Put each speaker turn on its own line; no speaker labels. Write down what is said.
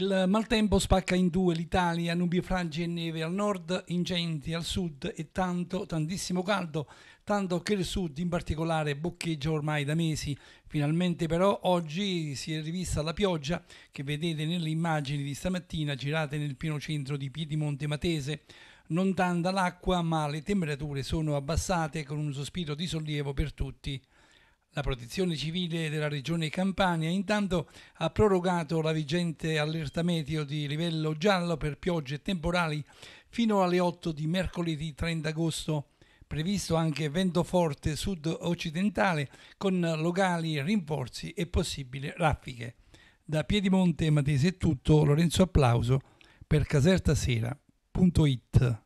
Il maltempo spacca in due l'Italia, nubifragi e neve al nord, ingenti al sud e tanto, tantissimo caldo, tanto che il sud in particolare boccheggia ormai da mesi. Finalmente però oggi si è rivista la pioggia che vedete nelle immagini di stamattina girate nel pieno centro di Piedimonte Matese. Non tanta l'acqua ma le temperature sono abbassate con un sospiro di sollievo per tutti. La protezione civile della regione Campania intanto ha prorogato la vigente allerta meteo di livello giallo per piogge temporali fino alle 8 di mercoledì 30 agosto. Previsto anche vento forte sud-occidentale con locali rinforzi e possibili raffiche. Da Piedimonte Matese è tutto, Lorenzo Applauso per casertasera.it.